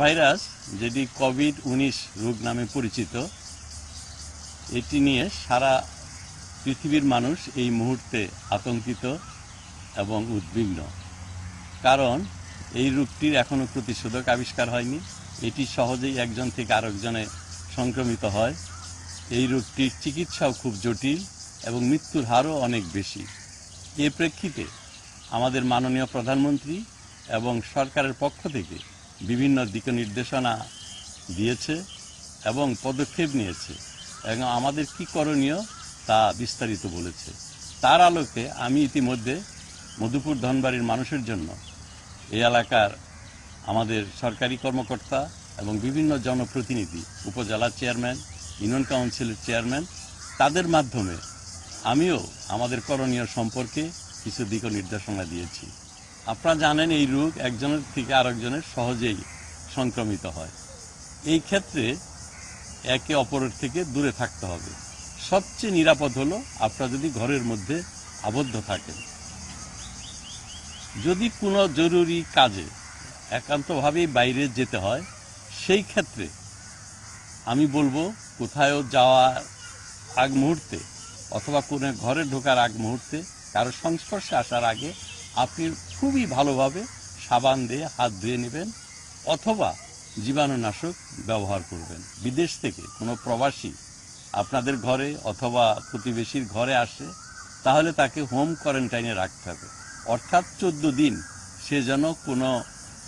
virus যেটি Covid উনিশ রোগ নামে পরিচিত এটি নিয়ে সারা পৃথিবীর মানুষ এই মুহূর্তে আতঙ্কিত এবং উদ্বিগ্ন কারণ এই রোগটির এখনও প্রতিষেধক আবিষ্কার হয়নি এটি সহজেই একজন থেকে আরেকজনে সংক্রমিত হয় এই রোগটির চিকিৎসাও খুব জটিল এবং মৃত্যুর হারও অনেক বেশি এ প্রেক্ষিতে আমাদের মাননীয় প্রধানমন্ত্রী এবং সরকারের পক্ষ থেকে বিভিন্ন দিক নির্দেশনা দিয়েছে এবং পদক্ষেপ নিয়েছে এবং আমাদের কি করণীয় তা বিস্তারিত বলেছে তার আলোকে আমি ইতিমধ্যে মধুপুর ধনবাড়ির মানুষের জন্য এই এলাকার আমাদের সরকারি কর্মকর্তা এবং বিভিন্ন জনপ্রতিনিধি উপজেলা চেয়ারম্যান ইউনিয়ন কাউন্সিলের চেয়ারম্যান তাদের মাধ্যমে আমিও আমাদের করণীয় সম্পর্কে কিছু দিক নির্দেশনা দিয়েছি আপনারা জানেন এই রোগ একজনের থেকে আরেকজনের সহজেই সংক্রমিত হয় এই ক্ষেত্রে একে অপরের থেকে দূরে থাকতে হবে সবচেয়ে নিরাপদ হলো আপনারা যদি ঘরের মধ্যে আবদ্ধ থাকেন যদি কোনো জরুরি কাজে একান্তভাবেই বাইরে যেতে হয় সেই ক্ষেত্রে আমি বলবো কোথায়ও যাওয়ার আগ মুহূর্তে অথবা কোনো ঘরে ঢোকার আগ মুহূর্তে কারো সংস্পর্শে আসার আগে আপনি খুবই ভালোভাবে সাবান দিয়ে হাত ধুয়ে নেবেন অথবা জীবাণুনাশক ব্যবহার করবেন বিদেশ থেকে কোনো প্রবাসী আপনাদের ঘরে অথবা প্রতিবেশীর ঘরে আসে তাহলে তাকে হোম কোয়ারেন্টাইনে রাখতে হবে অর্থাৎ চোদ্দ দিন সে যেন কোনো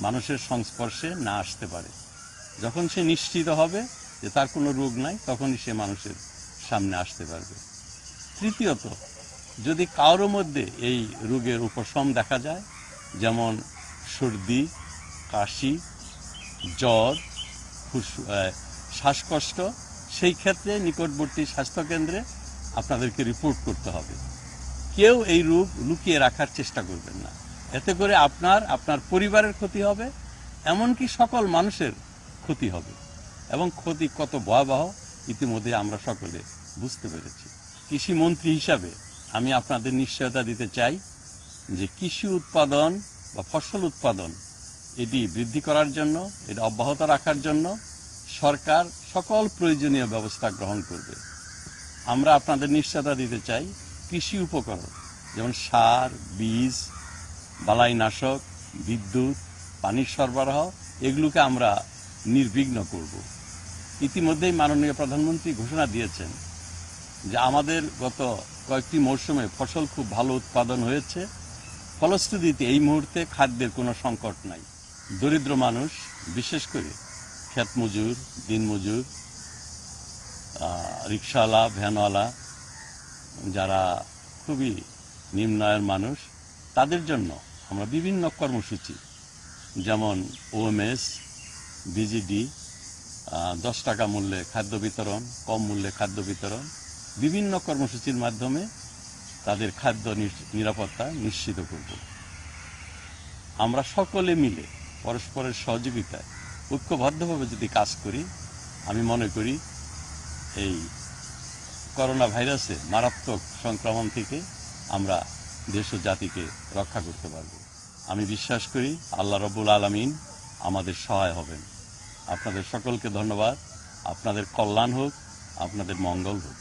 মানুষের সংস্পর্শে না আসতে পারে যখন সে নিশ্চিত হবে যে তার কোনো রোগ নাই তখনই সে মানুষের সামনে আসতে পারবে তৃতীয়ত যদি কারোর মধ্যে এই রোগের উপশম দেখা যায় যেমন সর্দি কাশি জ্বর শ্বাসকষ্ট সেই ক্ষেত্রে নিকটবর্তী স্বাস্থ্যকেন্দ্রে আপনাদেরকে রিপোর্ট করতে হবে কেউ এই রোগ লুকিয়ে রাখার চেষ্টা করবেন না এতে করে আপনার আপনার পরিবারের ক্ষতি হবে এমনকি সকল মানুষের ক্ষতি হবে এবং ক্ষতি কত ভয়াবহ ইতিমধ্যে আমরা সকলে বুঝতে পেরেছি কৃষিমন্ত্রী হিসাবে আমি আপনাদের নিশ্চয়তা দিতে চাই যে কৃষি উৎপাদন বা ফসল উৎপাদন এটি বৃদ্ধি করার জন্য এটি অব্যাহত রাখার জন্য সরকার সকল প্রয়োজনীয় ব্যবস্থা গ্রহণ করবে আমরা আপনাদের নিশ্চয়তা দিতে চাই কৃষি উপকরণ যেমন সার বীজ বালাইনাশক বিদ্যুৎ পানির সরবরাহ এগুলোকে আমরা নির্বিঘ্ন করব ইতিমধ্যেই মাননীয় প্রধানমন্ত্রী ঘোষণা দিয়েছেন যে আমাদের গত কয়েকটি মরশুমে ফসল খুব ভালো উৎপাদন হয়েছে ফলশ্রুতিতে এই মুহূর্তে খাদ্যের কোনো সংকট নাই দরিদ্র মানুষ বিশেষ করে দিন দিনমজুর রিক্সাওয়ালা ভ্যানওয়ালা যারা খুবই নিম্নায়ের মানুষ তাদের জন্য আমরা বিভিন্ন কর্মসূচি যেমন ওএমএস বিজিডি দশ টাকা মূল্যে খাদ্য বিতরণ কম মূল্যে খাদ্য বিতরণ বিভিন্ন কর্মসূচির মাধ্যমে তাদের খাদ্য নিরাপত্তা নিশ্চিত করব আমরা সকলে মিলে পরস্পরের সহযোগিতায় ঐক্যবদ্ধভাবে যদি কাজ করি আমি মনে করি এই করোনা ভাইরাসের মারাত্মক সংক্রমণ থেকে আমরা দেশ ও জাতিকে রক্ষা করতে পারব আমি বিশ্বাস করি আল্লাহ রব্বুল আলমিন আমাদের সহায় হবেন আপনাদের সকলকে ধন্যবাদ আপনাদের কল্যাণ হোক আপনাদের মঙ্গল হোক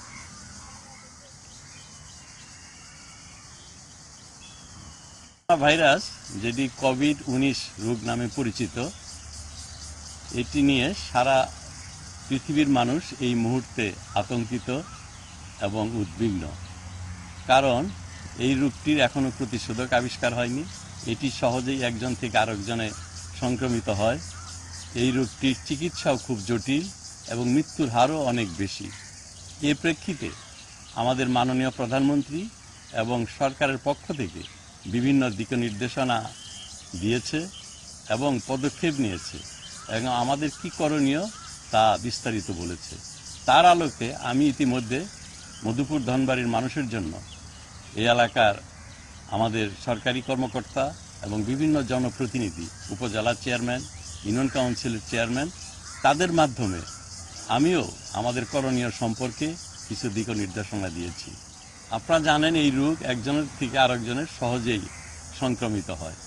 ভাইরাস যেটি কোভিড উনিশ রোগ নামে পরিচিত এটি নিয়ে সারা পৃথিবীর মানুষ এই মুহূর্তে আতঙ্কিত এবং উদ্বিগ্ন কারণ এই রোগটির এখনও প্রতিষেধক আবিষ্কার হয়নি এটি সহজেই একজন থেকে আরেকজনে সংক্রমিত হয় এই রোগটির চিকিৎসাও খুব জটিল এবং মৃত্যুর হারও অনেক বেশি এ প্রেক্ষিতে আমাদের মাননীয় প্রধানমন্ত্রী এবং সরকারের পক্ষ থেকে বিভিন্ন দিক নির্দেশনা দিয়েছে এবং পদক্ষেপ নিয়েছে এবং আমাদের কি করণীয় তা বিস্তারিত বলেছে তার আলোকে আমি ইতিমধ্যে মধুপুর ধনবাড়ির মানুষের জন্য এই এলাকার আমাদের সরকারি কর্মকর্তা এবং বিভিন্ন জনপ্রতিনিধি উপজেলা চেয়ারম্যান ইউনিয়ন কাউন্সিলের চেয়ারম্যান তাদের মাধ্যমে আমিও আমাদের করণীয় সম্পর্কে কিছু দিক নির্দেশনা দিয়েছি আপনারা জানেন এই রোগ একজনের থেকে আরেকজনের সহজেই সংক্রমিত হয়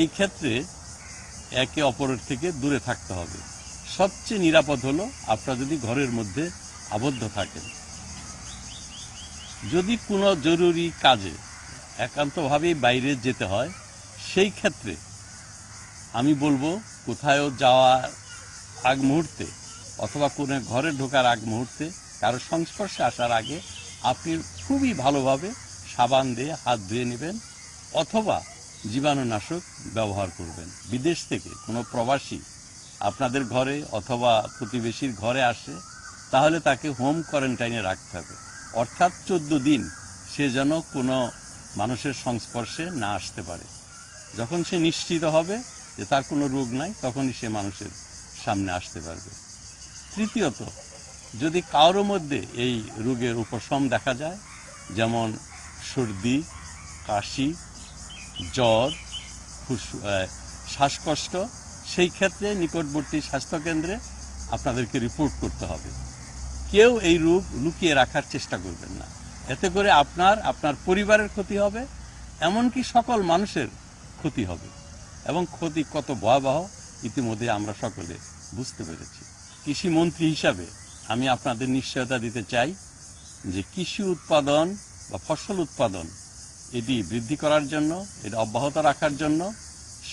এই ক্ষেত্রে একে অপরের থেকে দূরে থাকতে হবে সবচেয়ে নিরাপদ হলো আপনারা যদি ঘরের মধ্যে আবদ্ধ থাকেন যদি কোনো জরুরি কাজে একান্তভাবেই বাইরে যেতে হয় সেই ক্ষেত্রে আমি বলবো কোথায়ও যাওয়ার আগ মুহূর্তে অথবা কোনো ঘরে ঢোকার আগ মুহূর্তে কারো সংস্পর্শে আসার আগে আপনি খুবই ভালোভাবে সাবান দিয়ে হাত ধুয়ে নেবেন অথবা জীবাণুনাশক ব্যবহার করবেন বিদেশ থেকে কোনো প্রবাসী আপনাদের ঘরে অথবা প্রতিবেশীর ঘরে আসে তাহলে তাকে হোম কোয়ারেন্টাইনে রাখতে হবে অর্থাৎ চোদ্দ দিন সে যেন কোনো মানুষের সংস্পর্শে না আসতে পারে যখন সে নিশ্চিত হবে যে তার কোনো রোগ নাই তখনই সে মানুষের সামনে আসতে পারবে তৃতীয়ত যদি কারোর মধ্যে এই রোগের উপশম দেখা যায় যেমন সর্দি কাশি জ্বর শ্বাসকষ্ট সেই ক্ষেত্রে নিকটবর্তী স্বাস্থ্যকেন্দ্রে আপনাদেরকে রিপোর্ট করতে হবে কেউ এই রোগ লুকিয়ে রাখার চেষ্টা করবেন না এতে করে আপনার আপনার পরিবারের ক্ষতি হবে এমনকি সকল মানুষের ক্ষতি হবে এবং ক্ষতি কত ভয়াবহ ইতিমধ্যে আমরা সকলে বুঝতে পেরেছি কৃষিমন্ত্রী হিসাবে আমি আপনাদের নিশ্চয়তা দিতে চাই যে কৃষি উৎপাদন বা ফসল উৎপাদন এটি বৃদ্ধি করার জন্য এটি অব্যাহত রাখার জন্য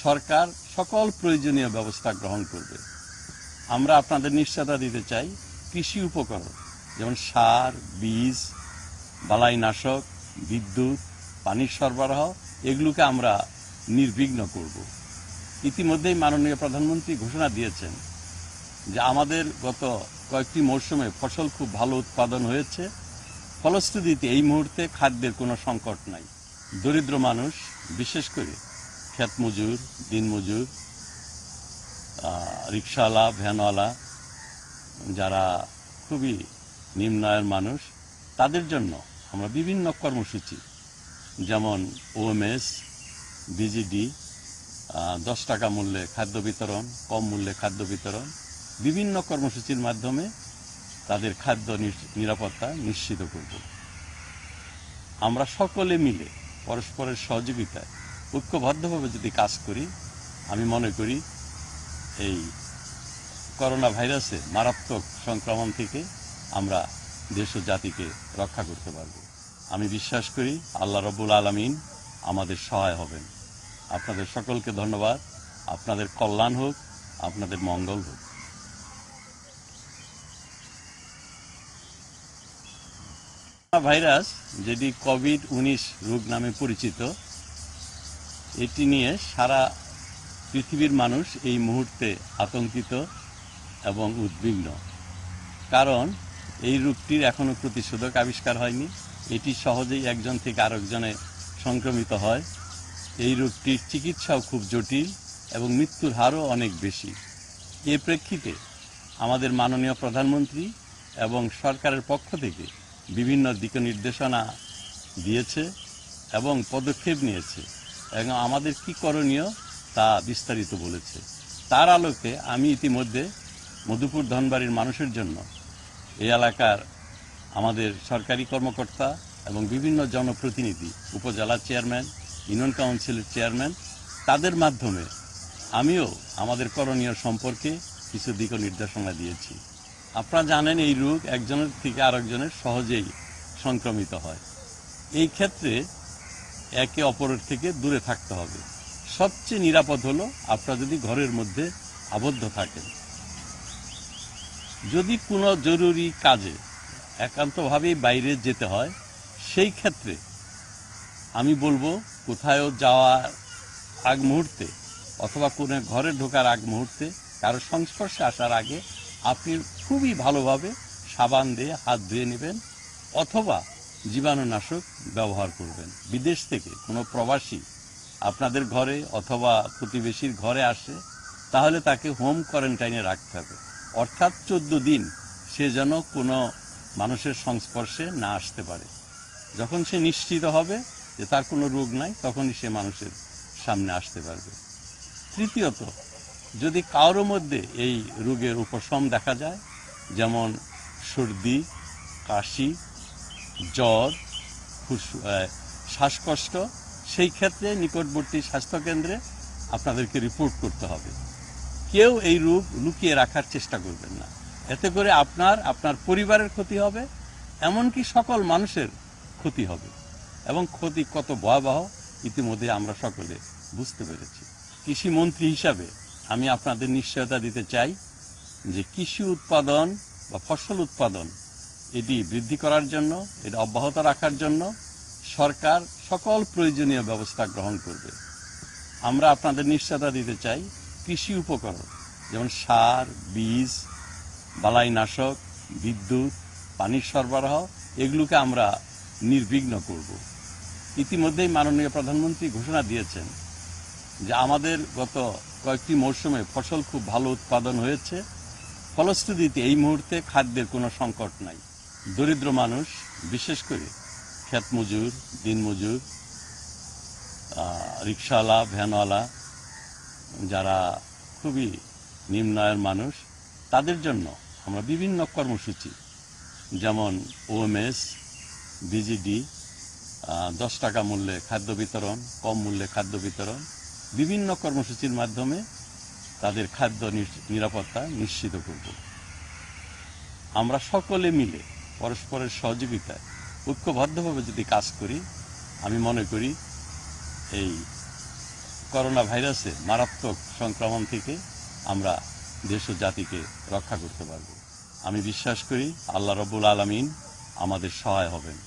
সরকার সকল প্রয়োজনীয় ব্যবস্থা গ্রহণ করবে আমরা আপনাদের নিশ্চয়তা দিতে চাই কৃষি উপকরণ যেমন সার বীজ বালাইনাশক বিদ্যুৎ পানির সরবরাহ এগুলোকে আমরা নির্বিঘ্ন করব ইতিমধ্যেই মাননীয় প্রধানমন্ত্রী ঘোষণা দিয়েছেন যে আমাদের গত কয়েকটি মরশুমে ফসল খুব ভালো উৎপাদন হয়েছে ফলশ্রুতিতে এই মুহূর্তে খাদ্যের কোনো সংকট নাই দরিদ্র মানুষ বিশেষ করে ক্ষেত মজুর দিনমজুর রিক্সাওয়ালা ভ্যানওয়ালা যারা খুবই নিম্নায়ের মানুষ তাদের জন্য আমরা বিভিন্ন কর্মসূচি যেমন ওএমএস বিজিডি দশ টাকা মূল্যে খাদ্য বিতরণ কম মূল্যে খাদ্য বিতরণ বিভিন্ন কর্মসূচির মাধ্যমে তাদের খাদ্য নিরাপত্তা নিশ্চিত করব আমরা সকলে মিলে পরস্পরের সহযোগিতায় ঐক্যবদ্ধভাবে যদি কাজ করি আমি মনে করি এই করোনা ভাইরাসে মারাত্মক সংক্রমণ থেকে আমরা দেশ ও জাতিকে রক্ষা করতে পারব আমি বিশ্বাস করি আল্লাহ রবুল আলমিন আমাদের সহায় হবেন আপনাদের সকলকে ধন্যবাদ আপনাদের কল্যাণ হোক আপনাদের মঙ্গল হোক করোনা ভাইরাস যেটি কোভিড উনিশ রোগ নামে পরিচিত এটি নিয়ে সারা পৃথিবীর মানুষ এই মুহূর্তে আতঙ্কিত এবং উদ্বিগ্ন কারণ এই রোগটির এখনও প্রতিষেধক আবিষ্কার হয়নি এটি সহজেই একজন থেকে আরেকজনে সংক্রমিত হয় এই রোগটির চিকিৎসাও খুব জটিল এবং মৃত্যুর হারও অনেক বেশি এ প্রেক্ষিতে আমাদের মাননীয় প্রধানমন্ত্রী এবং সরকারের পক্ষ থেকে বিভিন্ন দিক নির্দেশনা দিয়েছে এবং পদক্ষেপ নিয়েছে এবং আমাদের কি করণীয় তা বিস্তারিত বলেছে তার আলোকে আমি ইতিমধ্যে মধুপুর ধনবাড়ির মানুষের জন্য এই এলাকার আমাদের সরকারি কর্মকর্তা এবং বিভিন্ন জনপ্রতিনিধি উপজেলা চেয়ারম্যান ইউনিয়ন কাউন্সিলের চেয়ারম্যান তাদের মাধ্যমে আমিও আমাদের করণীয় সম্পর্কে কিছু দিক নির্দেশনা দিয়েছি আপনারা জানেন এই রোগ একজনের থেকে আরেকজনের সহজেই সংক্রমিত হয় এই ক্ষেত্রে একে অপরের থেকে দূরে থাকতে হবে সবচেয়ে নিরাপদ হলো আপনারা যদি ঘরের মধ্যে আবদ্ধ থাকেন যদি কোনো জরুরি কাজে একান্তভাবেই বাইরে যেতে হয় সেই ক্ষেত্রে আমি বলবো কোথায়ও যাওয়ার আগ মুহূর্তে অথবা কোনো ঘরে ঢোকার আগ মুহূর্তে কারো সংস্পর্শে আসার আগে আপনি খুবই ভালোভাবে সাবান দিয়ে হাত ধুয়ে নেবেন অথবা জীবাণুনাশক ব্যবহার করবেন বিদেশ থেকে কোনো প্রবাসী আপনাদের ঘরে অথবা প্রতিবেশীর ঘরে আসে তাহলে তাকে হোম কোয়ারেন্টাইনে রাখতে হবে অর্থাৎ চোদ্দ দিন সে যেন কোনো মানুষের সংস্পর্শে না আসতে পারে যখন সে নিশ্চিত হবে যে তার কোনো রোগ নাই তখনই সে মানুষের সামনে আসতে পারবে তৃতীয়ত যদি কারোর মধ্যে এই রোগের উপশম দেখা যায় যেমন সর্দি কাশি জ্বর শ্বাসকষ্ট সেই ক্ষেত্রে নিকটবর্তী স্বাস্থ্যকেন্দ্রে আপনাদেরকে রিপোর্ট করতে হবে কেউ এই রোগ লুকিয়ে রাখার চেষ্টা করবেন না এতে করে আপনার আপনার পরিবারের ক্ষতি হবে এমনকি সকল মানুষের ক্ষতি হবে এবং ক্ষতি কত ভয়াবহ ইতিমধ্যে আমরা সকলে বুঝতে পেরেছি কৃষিমন্ত্রী হিসাবে আমি আপনাদের নিশ্চয়তা দিতে চাই যে কৃষি উৎপাদন বা ফসল উৎপাদন এটি বৃদ্ধি করার জন্য এটি অব্যাহত রাখার জন্য সরকার সকল প্রয়োজনীয় ব্যবস্থা গ্রহণ করবে আমরা আপনাদের নিশ্চয়তা দিতে চাই কৃষি উপকরণ যেমন সার বীজ বালাইনাশক বিদ্যুৎ পানির সরবরাহ এগুলোকে আমরা নির্বিঘ্ন করব ইতিমধ্যেই মাননীয় প্রধানমন্ত্রী ঘোষণা দিয়েছেন যে আমাদের গত কয়েকটি মরশুমে ফসল খুব ভালো উৎপাদন হয়েছে ফলশ্রুতিতে এই মুহূর্তে খাদ্যের কোনো সংকট নাই দরিদ্র মানুষ বিশেষ করে ক্ষেত মজুর দিনমজুর রিক্সাওয়ালা ভ্যানওয়ালা যারা খুবই নিম্ন আয়ের মানুষ তাদের জন্য আমরা বিভিন্ন কর্মসূচি যেমন ওএমএস বিজিডি দশ টাকা মূল্যে খাদ্য বিতরণ কম মূল্যে খাদ্য বিতরণ বিভিন্ন কর্মসূচির মাধ্যমে তাদের খাদ্য নিরাপত্তা নিশ্চিত করব আমরা সকলে মিলে পরস্পরের সহযোগিতায় ঐক্যবদ্ধভাবে যদি কাজ করি আমি মনে করি এই করোনা ভাইরাসের মারাত্মক সংক্রমণ থেকে আমরা দেশ ও জাতিকে রক্ষা করতে পারব আমি বিশ্বাস করি আল্লাহ রবুল আলমিন আমাদের সহায় হবেন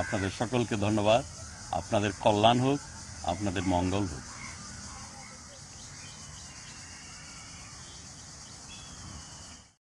আপনাদের সকলকে ধন্যবাদ আপনাদের কল্যাণ হোক আপনাদের মঙ্গল হোক